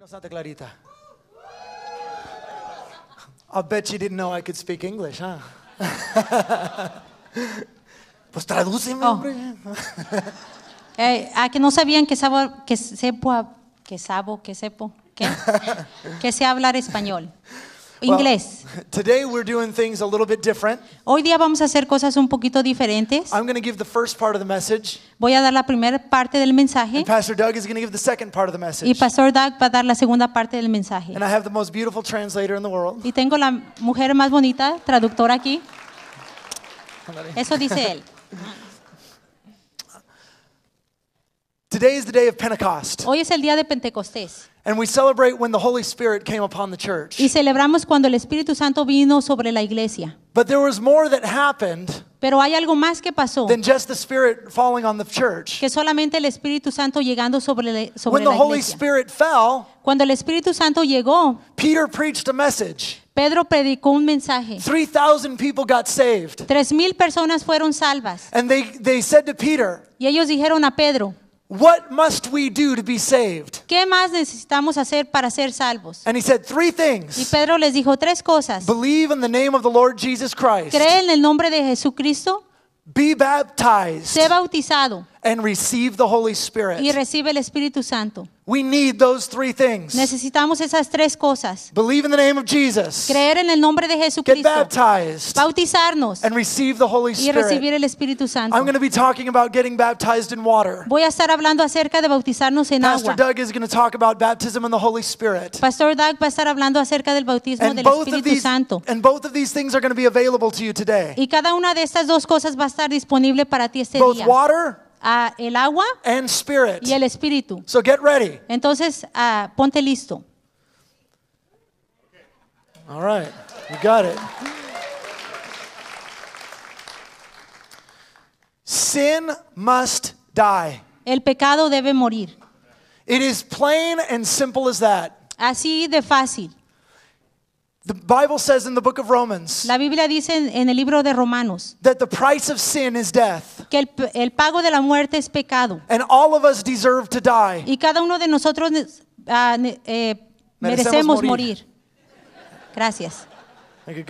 No Santa Clarita. I bet you didn't know I could speak English, huh? pues tradúceme, Oh. hombre. Eh, a ah, que no sabían que sabo, que sepo, que sabo, que sepo, que, que sé hablar español inglés. Well, today we're doing things a little bit different. Hoy día vamos a hacer cosas un poquito diferentes. I'm going to give the first part of the message. Voy a dar la primera parte del mensaje. And Pastor Doug is going to give the second part of the message. Y Pastor Doug va a dar la segunda parte del mensaje. And I have the most beautiful translator in the world. Y tengo la mujer más bonita traductora aquí. Eso dice él. Today is the day of Pentecost. Hoy es el día de Pentecostés. And we celebrate when the Holy Spirit came upon the church. Y celebramos cuando el Espíritu Santo vino sobre la iglesia. But there was more that happened. Pero hay algo más que pasó. Than just the Spirit falling on the church. Que solamente el Espíritu Santo llegando sobre la, iglesia. When the Holy Spirit fell, cuando el Espíritu Santo llegó, Peter preached a message. Pedro predicó un mensaje. 3000 people got saved. 3000 personas fueron salvas. And they they said to Peter. Y ellos dijeron a Pedro. What must we do to be saved? ¿Qué más necesitamos hacer para ser salvos? And he said three things. Y Pedro les dijo tres cosas. Believe in the name of the Lord Jesus Christ. Cree en el nombre de Jesucristo. Be baptized. Sé bautizado and receive the Holy Spirit. Y recibe el Espíritu Santo. We need those three things. Necesitamos esas tres cosas. Believe in the name of Jesus. Creer en el nombre de Jesucristo. Get baptized. Bautizarnos. And receive the Holy Spirit. Y recibir el Espíritu Santo. I'm going to be talking about getting baptized in water. Voy a estar hablando acerca de bautizarnos en Pastor agua. Pastor Doug is going to talk about baptism in the Holy Spirit. Pastor Doug va a estar hablando acerca del bautismo and del Espíritu these, Santo. And both of these things are going to be available to you today. Y cada una de estas dos cosas va a estar disponible para ti este both día. Both water a el agua y el espíritu. Entonces, uh, ponte listo. All right. You got it. Sin must die. El pecado debe morir. It is plain and simple as that. Así de fácil. The Bible says in the book of Romans La Biblia dice en el libro de Romanos that the price of sin is death que el, pago de la muerte es pecado. Y cada uno de nosotros ah, eh, merecemos, morir. Gracias.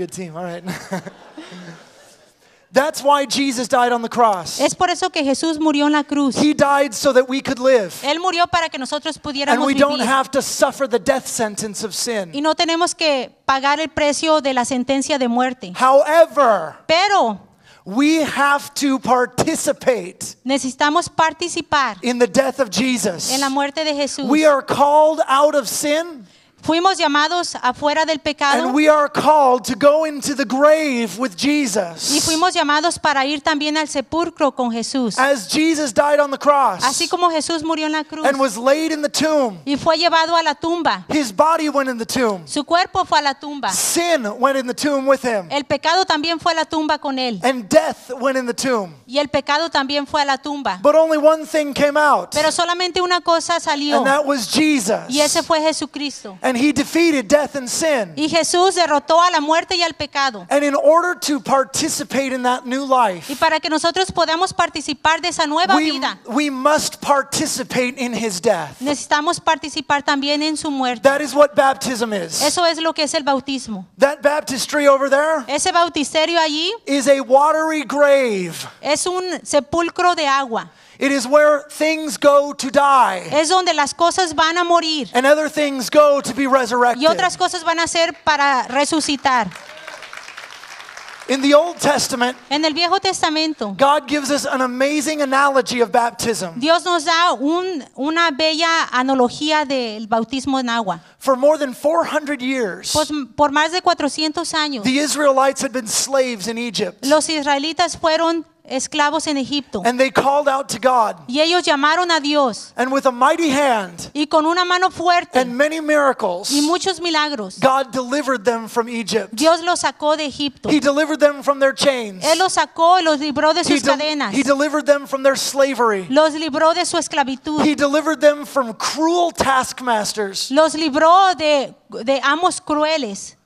That's why Jesus died on the cross. Es por eso que Jesús murió en la cruz. He Él murió para que nosotros pudiéramos vivir. Y no tenemos que pagar el precio de la sentencia de muerte. pero We have to participate Necesitamos participar in the death of Jesus. en la muerte de Jesús. We are called out of sin Fuimos llamados afuera del pecado. And we are called to go into the grave with Jesus. Y fuimos llamados para ir también al sepulcro con Jesús. As Jesus died on the cross. Así como Jesús murió en la cruz. And was laid in the tomb. Y fue llevado a la tumba. His body went in the tomb. Su cuerpo fue a la tumba. Sin went in the tomb with him. El pecado también fue a la tumba con él. And death went in the tomb. Y el pecado también fue a la tumba. But only one thing came out. Pero solamente una cosa salió. And that was Jesus. Y ese fue Jesucristo. And y Jesús derrotó a la muerte y al pecado. y para que nosotros podamos participar de esa nueva vida, Necesitamos participar también en su muerte. Eso es lo que es el bautismo. Ese bautisterio allí Es un sepulcro de agua. It is where things go to die. Es donde las cosas van a morir. And other things go to be resurrected. Y otras cosas van a ser para resucitar. In the Old Testament, en el Viejo Testamento, God gives us an amazing analogy of baptism. Dios nos da un, una bella analogía del bautismo en agua. For more than 400 years, por, por más de 400 años, the Israelites had been slaves in Egypt. Los israelitas fueron esclavos en Egipto. Y ellos llamaron a Dios. Y con una mano fuerte. Y muchos milagros. Dios los sacó de Egipto. Él los sacó y los libró de sus cadenas. Él Los libró de su esclavitud. Él Los libró de amos crueles.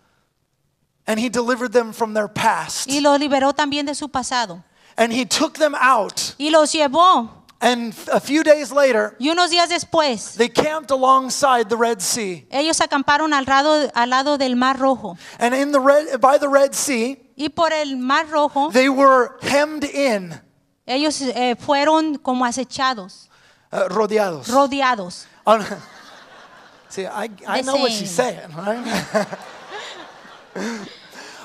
Y los liberó también de su pasado. And he took them out. Y los llevó. And a few days later, y unos días después, they camped alongside the Red Sea. Ellos acamparon al lado, al lado del Mar Rojo. And in the red, by the Red Sea, y por el Mar Rojo, they were hemmed in. Ellos eh, fueron como acechados. Uh, rodeados. Rodeados. On, see, I, I know what she's saying, right?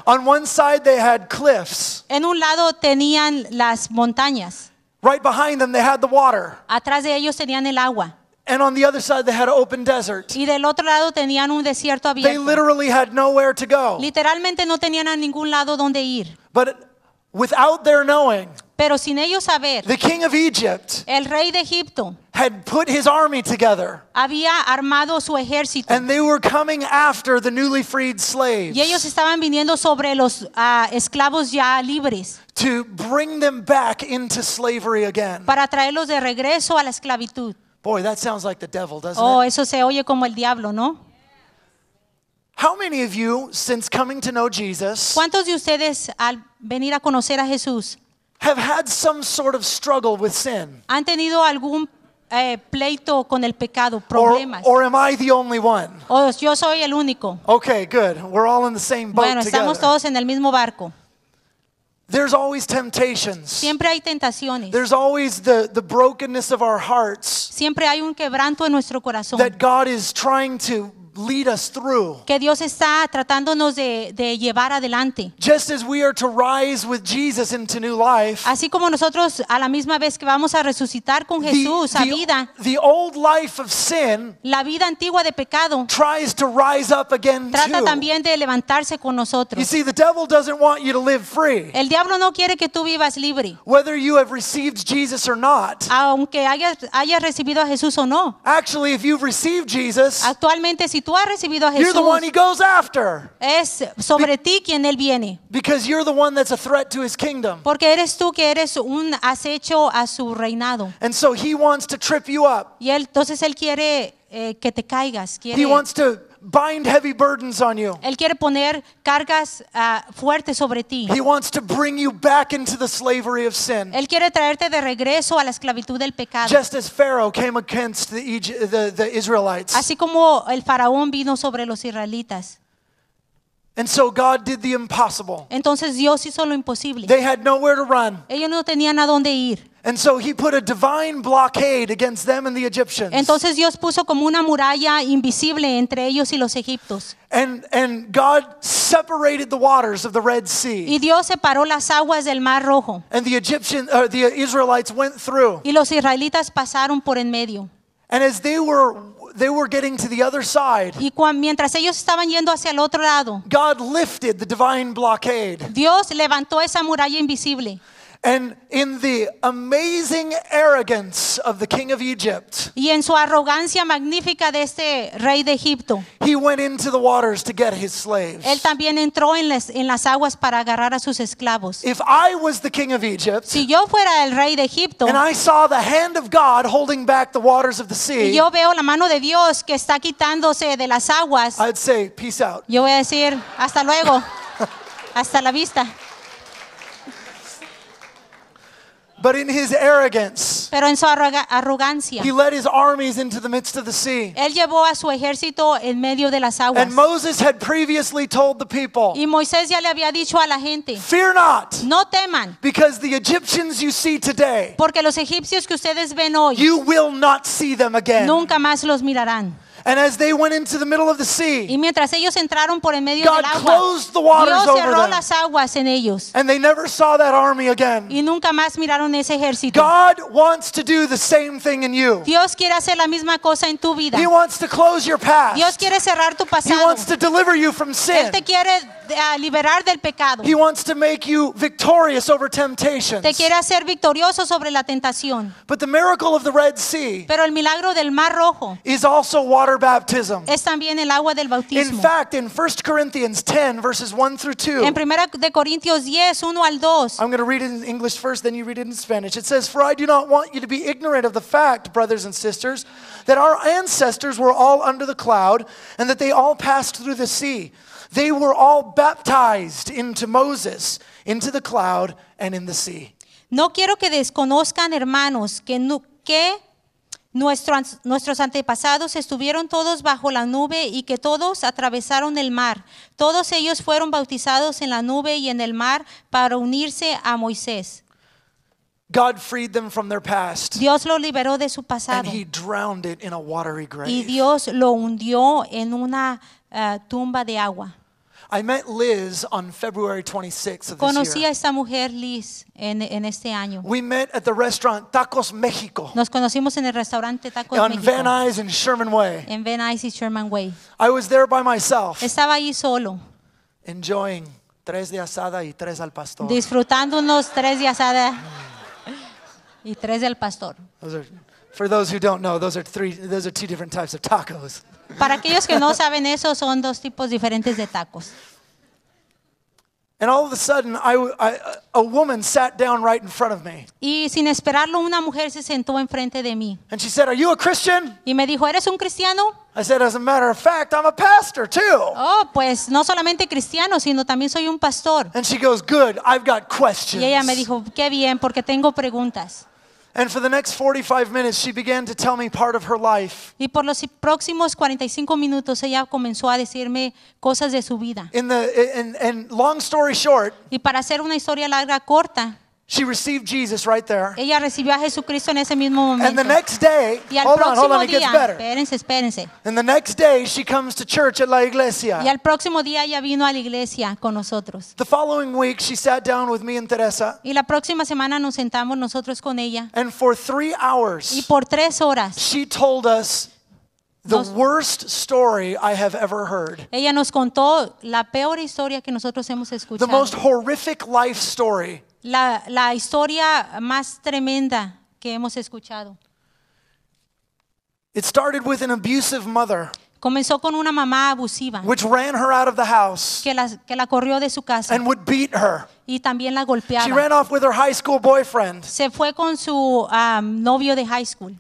On one side they had cliffs. En un lado tenían las montañas. Right behind them they had the water. Atrás de ellos tenían el agua. And on the other side they had an open desert. Y del otro lado tenían un desierto abierto. They literally had nowhere to go. Literalmente no tenían a ningún lado donde ir. But without their knowing, pero sin ellos saber, the king of Egypt el rey de Egipto had put his army together. Había armado su ejército. And they were coming after the newly freed slaves. Y ellos estaban viniendo sobre los uh, esclavos ya libres. To bring them back into slavery again. Para traerlos de regreso a la esclavitud. Boy, that sounds like the devil, doesn't oh, it? Oh, eso se oye como el diablo, ¿no? How many of you, since coming to know Jesus, ¿Cuántos de ustedes al venir a conocer a Jesús have had some sort of struggle with sin? han tenido algún eh, pleito con el pecado, Or, problemas? or am I the only one? ¿O yo soy el único? Okay, good. We're all in the same boat Bueno, together. todos en el mismo barco. There's always temptations. Siempre hay tentaciones. There's always the, the brokenness of our hearts Siempre hay un quebranto en nuestro corazón that God is trying to lead us through. que Dios está tratándonos de, de llevar adelante. Just as we are to rise with Jesus into new life, Así como nosotros a la misma vez que vamos a resucitar con the- Jesús a the- vida, the old life of sin la vida antigua de pecado tries to rise up again trata too. también de levantarse con You see, the devil doesn't want you to live free. El diablo no quiere que tú vivas libre, Whether you have received Jesus or not, aunque hayas, hayas recibido a Jesús o no. actually, if you've received Jesus, Actualmente si tú has recibido a Jesús, es sobre ti quien él viene. Porque eres tú que eres un acecho a su reinado. Y entonces él quiere eh, que te caigas. Quiere, él quiere poner cargas ah, fuertes sobre ti. Él quiere traerte de regreso a la esclavitud del pecado. Así como el faraón vino sobre los israelitas. And so God did the impossible. Entonces Dios hizo lo imposible. They had nowhere to run. Ellos no tenían a dónde ir. And so he put a divine blockade against them and the Egyptians. Entonces Dios puso como una muralla invisible entre ellos y los egipcios. And and God separated the waters of the Red Sea. Y Dios separó las aguas del Mar Rojo. And the Egyptian or uh, the Israelites went through. Y los israelitas pasaron por en medio. And as they were they were getting to the other side, y mientras ellos estaban yendo hacia el otro lado, God lifted the divine blockade. Dios levantó esa muralla invisible. And in the amazing arrogance of the king of Egypt, y en su arrogancia magnífica de este rey de Egipto, he went into the waters to get his slaves. él también entró en las, en las aguas para agarrar a sus esclavos. If I was the king of Egypt, si yo fuera el rey de Egipto, and I saw the hand of God holding back the waters of the sea, y yo veo la mano de Dios que está quitándose de las aguas, I'd say, Peace out. yo voy a decir, hasta luego, hasta la vista. But in his arrogance, Pero en su arrogancia, he led his armies into the midst of the sea. él llevó a su ejército en medio de las aguas. And Moses had previously told the people, y Moisés ya le había dicho a la gente, "Fear not, no teman, because the Egyptians you see today, porque los egipcios que ustedes ven hoy, you will not see them again." Nunca más los mirarán. And as they went into the middle of the sea, y mientras ellos entraron por en medio God del agua, closed the waters Dios cerró over them. las aguas en ellos. And they never saw that army again. Y nunca más miraron ese ejército. God wants to do the same thing in you. Dios quiere hacer la misma cosa en tu vida. He wants to close your past. Dios quiere cerrar tu pasado. He wants to deliver you from sin. Él te quiere uh, liberar del pecado. He wants to make you victorious over temptation. Te quiere hacer victorioso sobre la tentación. But the miracle of the Red Sea Pero el milagro del Mar Rojo is also water baptism. Es también el agua del bautismo. In fact, in 1 Corinthians 10 verses 1 through 2. En primera de Corintios 10, 1 al 2. I'm going to read it in English first, then you read it in Spanish. It says, "For I do not want you to be ignorant of the fact, brothers and sisters, that our ancestors were all under the cloud and that they all passed through the sea." They were all baptized into Moses, into the cloud and in the sea. No quiero que desconozcan, hermanos, que, que nuestros, antepasados estuvieron todos bajo la nube y que todos atravesaron el mar. Todos ellos fueron bautizados en la nube y en el mar para unirse a Moisés. Dios lo liberó de su pasado. Y Dios lo hundió en una eh, tumba de agua. I met Liz on February 26th of Conocí this year. a esta mujer Liz en, en este año. We met at the restaurant Tacos México Nos conocimos en el restaurante Tacos on México Van Nuys and Sherman Way. en Van Nuys y Sherman Way. I was there by myself Estaba ahí solo, enjoying tres de asada y tres al pastor. disfrutando unos tres de asada y tres del pastor. Those are, for those who don't know, those are three those are two different types of tacos. Para aquellos que no saben eso, son dos tipos diferentes de tacos. And all of a sudden, I, a woman sat down right in front of me. Y sin esperarlo, una mujer se sentó enfrente de mí. And she said, "Are you a Christian?" Y me dijo, "¿Eres un cristiano?" I said, "As a matter of fact, I'm a pastor too." Oh, pues no solamente cristiano, sino también soy un pastor. And she goes, "Good, I've got questions." Y ella me dijo, "Qué bien, porque tengo preguntas." And for the next 45 minutes she began to tell me part of her life. Y por los próximos 45 minutos ella comenzó a decirme cosas de su vida. In the and long story short. Y para hacer una historia larga corta. She received Jesus right there. Ella recibió a Jesucristo en ese mismo momento. And the next day, y al hold on, hold on, it gets better. Espérense, espérense. And the next day she comes to church at la iglesia. Y al próximo día ella vino a la iglesia con nosotros. The following week she sat down with me and Teresa. Y la próxima semana nos sentamos nosotros con ella. And for three hours. Y por tres horas. She told us The worst story I have ever heard. Ella nos contó la peor historia que nosotros hemos escuchado. The most horrific life story. la, la historia más tremenda que hemos escuchado. It started with an abusive mother. Comenzó con una mamá abusiva que la, que la corrió de su casa y también la golpeaba. Se fue con su um, novio de high school.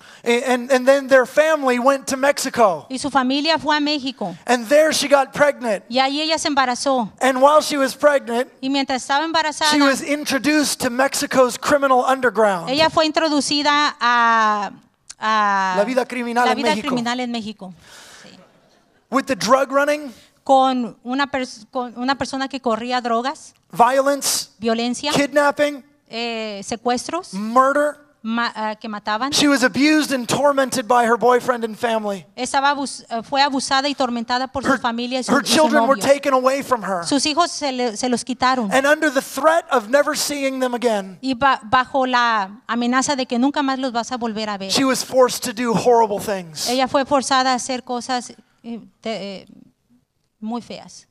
Y su familia fue a México. Y ahí ella se embarazó. y mientras estaba embarazada, Ella fue introducida a, la vida criminal en México. With the drug running? Con una, con una persona que corría drogas. Violence? Violencia. Kidnapping? Eh, secuestros. Murder? Ma uh, que mataban. She was abused and tormented by her boyfriend and family. Estaba abus eh, fue abusada y tormentada por her, su familia y su, her children y su were taken away from her. Sus hijos se, le, se, los quitaron. And under the threat of never seeing them again. Y ba bajo la amenaza de que nunca más los vas a volver a ver. She was forced to do horrible things. Ella fue forzada a hacer cosas Eh, eh, muy feas.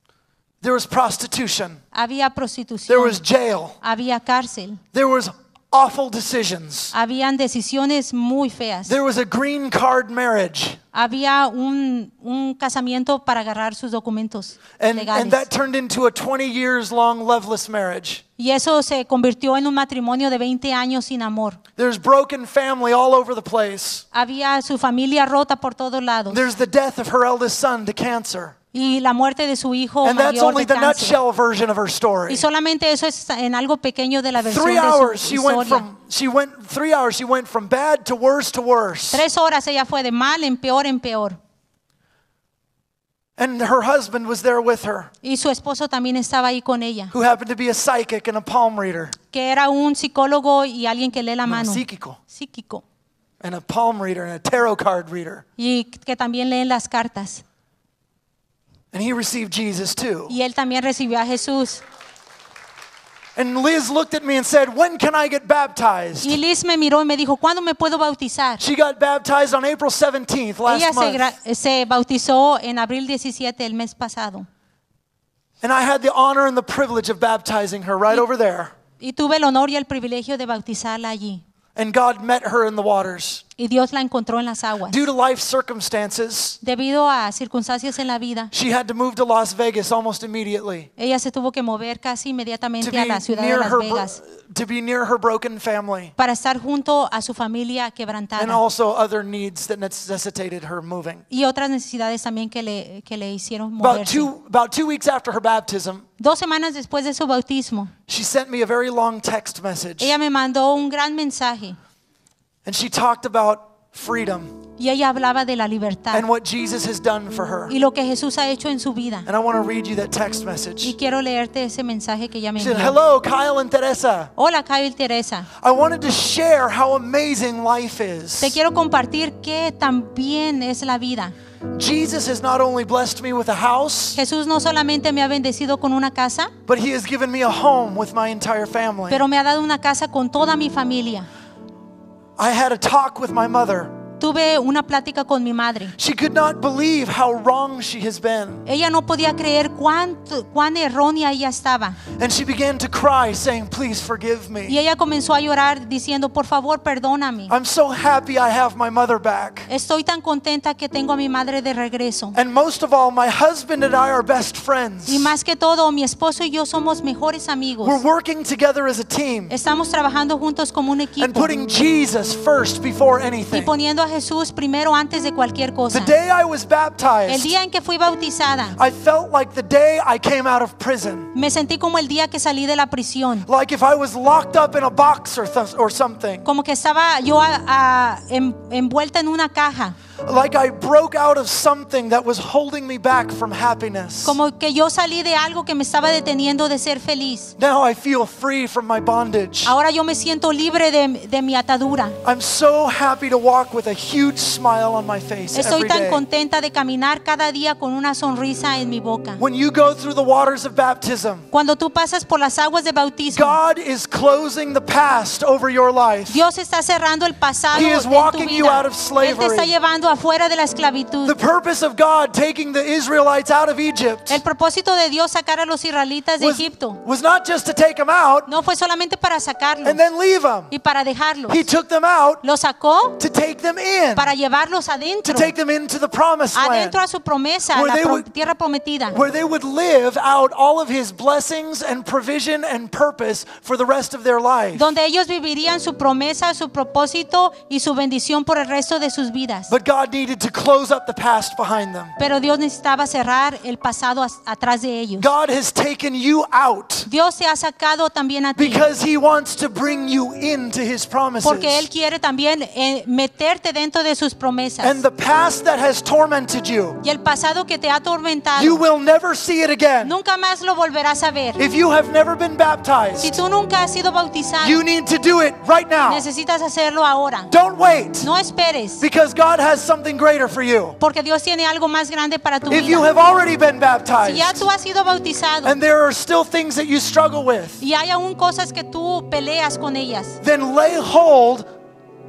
There was prostitution. Había prostitución. There was jail. Había cárcel. There was awful decisions. Habían decisiones muy feas. There was a green card marriage. Había un, un casamiento para agarrar sus documentos and, legales. And that turned into a 20 years long loveless marriage. Y eso se convirtió en un matrimonio de 20 años sin amor. There's broken family all over the place. Había su familia rota por todos lados. There's the death of her eldest son to cancer. y la muerte de su hijo And that's only de the nutshell version of her story. Y solamente eso es en algo pequeño de la versión Three hours de su she went from she went three hours she went from bad to worse to worse. Tres horas ella fue de mal en peor en peor. And her husband was there with her, Y su esposo también estaba ahí con ella, who happened to be a psychic and a palm reader. que era un psicólogo y alguien que lee la No, mano, psíquico. psíquico, And a palm reader and a tarot card reader. y que también leen las cartas. And he received Jesus too. Y él también recibió a Jesús. And Liz looked at me and said, "When can I get baptized?" Y Liz me miró y me dijo, "¿Cuándo me puedo bautizar?" She got baptized on April 17th last Ella month. se, se bautizó en abril 17 el mes pasado. And I had the honor and the privilege of baptizing her right over there. Y tuve el honor y el privilegio de bautizarla allí. And God met her in the waters. Y Dios la encontró en las aguas. Due to life circumstances, Debido a circunstancias en la vida, she had to move to Las Vegas almost immediately ella se tuvo que mover casi inmediatamente a la ciudad de Las Vegas to be near her broken family para estar junto a su familia quebrantada, and also other needs that necessitated her moving. y otras necesidades también que le, que le hicieron moverse. About two about two weeks after her baptism, Dos semanas después de su bautismo, she sent me a very long text message. ella me mandó un gran mensaje And she talked about freedom. Y ella hablaba de la libertad. And what Jesus has done for her. Y lo que Jesús ha hecho en su vida. And I want to read you that text message. Y quiero leerte ese mensaje que ella me envió. Hello, Kyle and Teresa. Hola, Kyle y Teresa. I wanted to share how amazing life is. Te quiero compartir qué tan bien es la vida. Jesus has not only blessed me with a house, Jesús no solamente me ha bendecido con una casa, but he has given me a home with my entire family. Pero me ha dado una casa con toda mi familia. I had a talk with my mother tuve una plática con mi madre. Ella no podía creer cuánto, cuán errónea ella estaba. Y ella comenzó a llorar diciendo, "Por favor, perdóname." mother Estoy tan contenta que tengo a mi madre de regreso. my Y más que todo, mi esposo y yo somos mejores amigos. working together Estamos trabajando juntos como un equipo. Y poniendo a Jesús primero antes de cualquier cosa. el día en que fui bautizada, Me sentí como el día que salí de la prisión. Como que estaba yo envuelta en una caja. Like I broke out of something that was holding me back from happiness. Como que yo salí de algo que me estaba deteniendo de ser feliz. Now I feel free from my bondage. Ahora yo me siento libre de, de mi atadura. I'm so happy to walk with a huge smile on my face. Estoy every tan contenta de caminar cada día con una sonrisa en mi boca. When you go through the waters of baptism. Cuando tú pasas por las aguas de bautismo. God is closing the past over your life. Dios está cerrando el pasado en tu vida. He is walking you out of slavery. Él te está llevando afuera de la esclavitud. The purpose of God taking the Israelites out of Egypt. El propósito de Dios sacar a los israelitas de Egipto. Was not just to take them out. No fue solamente para sacarlos. And then leave them. Y para dejarlos. He took them out. Los sacó. To take them in. Para llevarlos adentro. To take them into the promised land. Adentro a su promesa, where la pro would, tierra prometida. Where they would live out all of his blessings and provision and purpose for the rest of their life. Donde ellos vivirían su promesa, su propósito y su bendición por el resto de sus vidas. But God God needed to close up the past behind them. Pero Dios necesitaba cerrar el pasado atrás de ellos. God has taken you out. Dios se ha sacado también a ti. Because he wants to bring you into his promises. Porque él quiere también eh, meterte dentro de sus promesas. And the past that has tormented you. Y el pasado que te ha atormentado. You will never see it again. Nunca más lo volverás a ver. If you have never been baptized. Si tú nunca has sido bautizado. You need to do it right now. Necesitas hacerlo ahora. Don't wait. No esperes. Because God has something greater for you. Porque Dios tiene algo más grande para tu if vida. You have already been baptized, si ya tú has sido bautizado, and there are still things that you struggle with, y hay aún cosas que tú peleas con ellas, then lay hold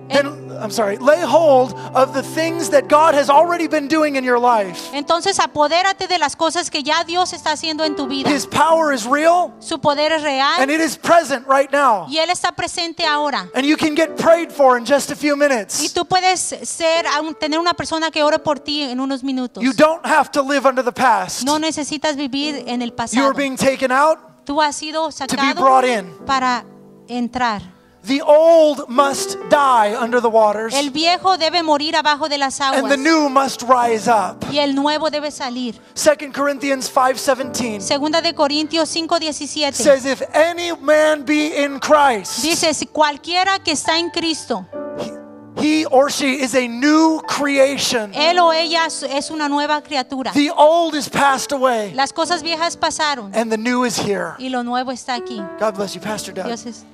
En, I'm sorry, lay hold of the things that God has already been doing in your life. Entonces apodérate de las cosas que ya Dios está haciendo en tu vida. His power is real. Su poder es real. And it is present right now. Y él está presente ahora. And you can get prayed for in just a few minutes. Y tú puedes ser tener una persona que ore por ti en unos minutos. You don't have to live under the past. No necesitas vivir en el pasado. You are being taken out. Tú has sido sacado to be brought in. para entrar. The old must die under the waters. El viejo debe morir abajo de las aguas. And the new must rise up. Y el nuevo debe salir. 2 Corinthians 5:17. Segunda de Corintios 5:17. Says if any man be in Christ. Dice si cualquiera que está en Cristo. He or she is a new creation. Él o ella es una nueva criatura. The old is passed away. Las cosas viejas pasaron. And the new is here. Y lo nuevo está aquí. God bless you, Pastor Doug. Dios es